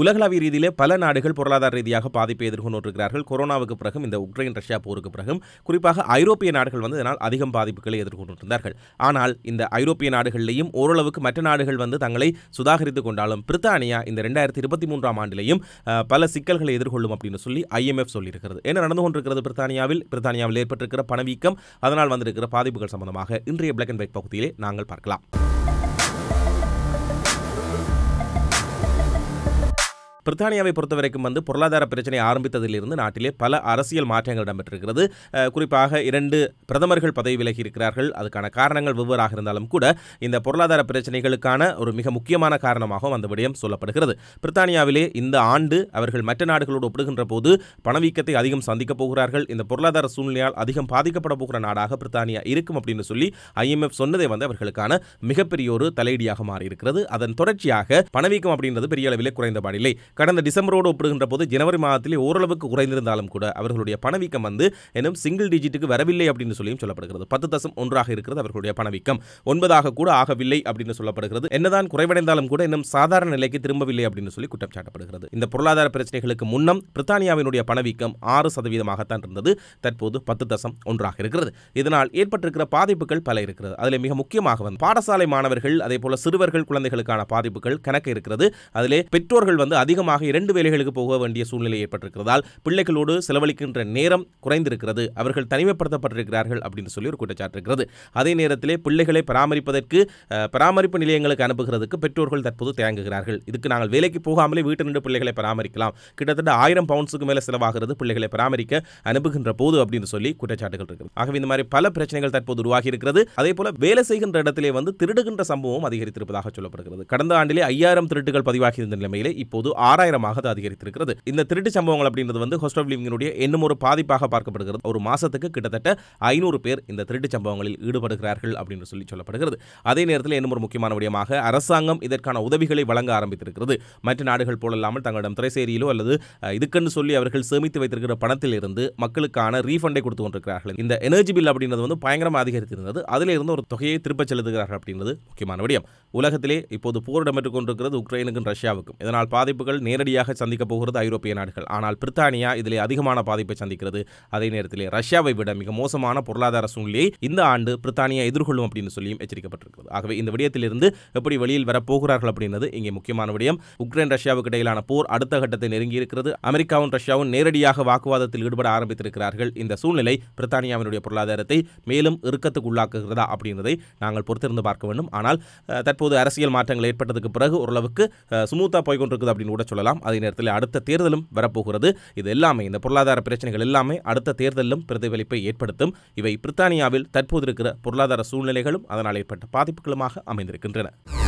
உலகளாவிய ரீதியிலே பல நாடுகள் பொருளாதார ரீதியாக பாதிப்பை எதிர்கொண்டிருக்கிறார்கள் கொரோனாவுக்கு பிறகும் இந்த உக்ரைன் ரஷ்யா போருக்கு பிறகும் குறிப்பாக ஐரோப்பிய நாடுகள் வந்து இதனால் அதிகம் பாதிப்புகளை எதிர்கொண்டிருந்தார்கள் ஆனால் இந்த ஐரோப்பிய நாடுகளிலேயும் ஓரளவுக்கு மற்ற நாடுகள் வந்து தங்களை சுதாகரித்துக் கொண்டாலும் பிரித்தானியா இந்த ரெண்டாயிரத்தி இருபத்தி மூன்றாம் ஆண்டிலேயும் பல சிக்கல்களை எதிர்கொள்ளும் அப்படின்னு சொல்லி ஐஎம்எஃப் சொல்லியிருக்கிறது என்ன நடந்து கொண்டிருக்கிறது பிரித்தானியாவில் பிரித்தானியாவில் ஏற்பட்டிருக்கிற பணவீக்கம் அதனால் வந்திருக்கிற பாதிப்புகள் சம்பந்தமாக இன்றைய பிளாக் அண்ட் ஒயிட் பகுதியிலே நாங்கள் பார்க்கலாம் பிரித்தானியாவை பொறுத்த வரைக்கும் வந்து பொருளாதார பிரச்சனை ஆரம்பித்ததிலிருந்து நாட்டிலே பல அரசியல் மாற்றங்கள் இடம்பெற்றிருக்கிறது குறிப்பாக இரண்டு பிரதமர்கள் பதவி விலகி இருக்கிறார்கள் அதுக்கான காரணங்கள் வெவ்வேறாக இருந்தாலும் கூட இந்த பொருளாதார பிரச்சனைகளுக்கான ஒரு மிக முக்கியமான காரணமாகவும் அந்த விடயம் சொல்லப்படுகிறது பிரித்தானியாவிலே இந்த ஆண்டு அவர்கள் மற்ற நாடுகளோடு ஒப்பிடுகின்ற போது பணவீக்கத்தை அதிகம் சந்திக்கப் போகிறார்கள் இந்த பொருளாதார சூழ்நிலையால் அதிகம் பாதிக்கப்பட போகிற நாடாக பிரித்தானியா இருக்கும் அப்படின்னு சொல்லி ஐஎம்எஃப் சொன்னதே வந்து அவர்களுக்கான மிகப்பெரிய ஒரு தலையீடியாக மாறியிருக்கிறது அதன் தொடர்ச்சியாக பணவீக்கம் அப்படின்றது பெரிய அளவில் குறைந்தபாடில்லை கடந்த டிசம்பரோடு ஒப்பிடுகின்ற போது ஜனவரி மாதத்திலே ஓரளவுக்கு குறைந்திருந்தாலும் கூட அவர்களுடைய பணவீக்கம் வந்து இன்னும் சிங்கிள் டிஜிட்டுக்கு வரவில்லை அப்படின்னு சொல்லியும் சொல்லப்படுகிறது பத்து தசம் ஒன்றாக இருக்கிறது அவர்களுடைய பணவீக்கம் ஒன்பதாக கூட ஆகவில்லை அப்படின்னு சொல்லப்படுகிறது என்னதான் குறைவடைந்தாலும் கூட இன்னும் சாதாரண நிலைக்கு திரும்பவில்லை அப்படின்னு சொல்லி குற்றம் சாட்டப்படுகிறது இந்த பொருளாதார பிரச்சனைகளுக்கு முன்னம் பிரித்தானியாவினுடைய பணவீக்கம் ஆறு சதவீதமாகத்தான் இருந்தது தற்போது பத்து தசம் ஒன்றாக இருக்கிறது இதனால் ஏற்பட்டிருக்கிற பாதிப்புகள் பல இருக்கிறது அதில் மிக முக்கியமாக வந்து பாடசாலை மாணவர்கள் அதே போல சிறுவர்கள் குழந்தைகளுக்கான பாதிப்புகள் கணக்கு இருக்கிறது அதிலே பெற்றோர்கள் வந்து அதிகம் அதிகமாக இரண்டு வேலைகளுக்கு போக வேண்டிய சூழ்நிலை ஏற்பட்டிருக்கிறதால் பிள்ளைகளோடு செலவழிக்கின்ற நேரம் குறைந்திருக்கிறது அவர்கள் தனிமைப்படுத்தப்பட்டிருக்கிறார்கள் அப்படின்னு சொல்லி ஒரு குற்றச்சாட்டு இருக்கிறது அதே நேரத்திலே பிள்ளைகளை பராமரிப்பதற்கு பராமரிப்பு நிலையங்களுக்கு அனுப்புகிறதுக்கு பெற்றோர்கள் தற்போது தயங்குகிறார்கள் இதுக்கு நாங்கள் வேலைக்கு போகாமலே வீட்டில் நின்று பிள்ளைகளை பராமரிக்கலாம் கிட்டத்தட்ட ஆயிரம் பவுண்ட்ஸுக்கு மேலே செலவாகிறது பிள்ளைகளை பராமரிக்க அனுப்புகின்ற போது அப்படின்னு சொல்லி குற்றச்சாட்டுகள் இருக்கிறது ஆகவே இந்த மாதிரி பல பிரச்சனைகள் தற்போது உருவாகி இருக்கிறது அதே போல வேலை செய்கின்ற இடத்திலே வந்து திருடுகின்ற சம்பவம் அதிகரித்திருப்பதாக சொல்லப்படுகிறது கடந்த ஆண்டிலே ஐயாயிரம் திருட்டுகள் பதிவாகி இருந்த நிலைமையிலே இப்போது ஆறாயிரமாக அதிகரித்திருக்கிறது இந்த திருட்டு சம்பவங்கள் அப்படின்றது வந்து ஹோஸ்ட் ஆஃப் லிவிங்கினுடைய இன்னும் ஒரு பாதிப்பாக பார்க்கப்படுகிறது ஒரு மாசத்துக்கு கிட்டத்தட்ட ஐநூறு பேர் இந்த திருட்டு சம்பவங்களில் ஈடுபடுகிறார்கள் அப்படின்னு சொல்லி சொல்லப்படுகிறது அதே நேரத்தில் இன்னும் ஒரு முக்கியமான விடயமாக அரசாங்கம் இதற்கான உதவிகளை வழங்க ஆரம்பித்திருக்கிறது மற்ற நாடுகள் போலல்லாமல் தங்களிடம் திரைசேரியிலோ அல்லது இதுக்கென்று சொல்லி அவர்கள் சேமித்து வைத்திருக்கிற பணத்தில் இருந்து மக்களுக்கான ரீஃபண்டை கொடுத்து கொண்டிருக்கிறார்கள் இந்த எனர்ஜி பில் அப்படின்றது வந்து பயங்கரமாக அதிகரித்திருந்தது இருந்து ஒரு தொகையை திருப்பச் செலுத்துகிறார்கள் அப்படின்றது முக்கியமான விடயம் உலகத்திலே இப்போது போரிடம்பெற்றுக் கொண்டிருக்கிறது உக்ரைனுக்கும் ரஷ்யாவுக்கும் இதனால் பாதிப்புகள் நாடுகள் நேரடியாக சந்திக்கப் போகிறது ஐரோப்பிய நாடுகள் ஆனால் பிரித்தானியா இதில் அதிகமான பாதிப்பை சந்திக்கிறது அதே நேரத்தில் ரஷ்யாவை விட மிக மோசமான பொருளாதார சூழ்நிலையை இந்த ஆண்டு பிரித்தானியா எதிர்கொள்ளும் அப்படின்னு சொல்லியும் எச்சரிக்கப்பட்டிருக்கிறது ஆகவே இந்த விடயத்திலிருந்து எப்படி வெளியில் வரப்போகிறார்கள் அப்படின்றது இங்கே முக்கியமான விடயம் உக்ரைன் ரஷ்யாவுக்கு இடையிலான போர் அடுத்த கட்டத்தை நெருங்கி இருக்கிறது அமெரிக்காவும் ரஷ்யாவும் நேரடியாக வாக்குவாதத்தில் ஈடுபட ஆரம்பித்திருக்கிறார்கள் இந்த சூழ்நிலை பிரித்தானியாவினுடைய பொருளாதாரத்தை மேலும் இறுக்கத்துக்கு உள்ளாக்குகிறதா அப்படின்றதை நாங்கள் பொறுத்திருந்து பார்க்க வேண்டும் ஆனால் தற்போது அரசியல் மாற்றங்கள் ஏற்பட்டதுக்கு பிறகு ஓரளவுக்கு சுமூத்தாக போய்கொண்டிருக்குது அப்படின்னு கூட சொல்லலாம் அதே நேரத்தில் அடுத்த தேர்தலும் வரப்போகிறது இது எல்லாமே இந்த பொருளாதார பிரச்சனைகள் எல்லாமே அடுத்த தேர்தலிலும் பிரதிபலிப்பை ஏற்படுத்தும் இவை பிரித்தானியாவில் தற்போது இருக்கிற பொருளாதார சூழ்நிலைகளும் அதனால் ஏற்பட்ட பாதிப்புகளுமாக அமைந்திருக்கின்றன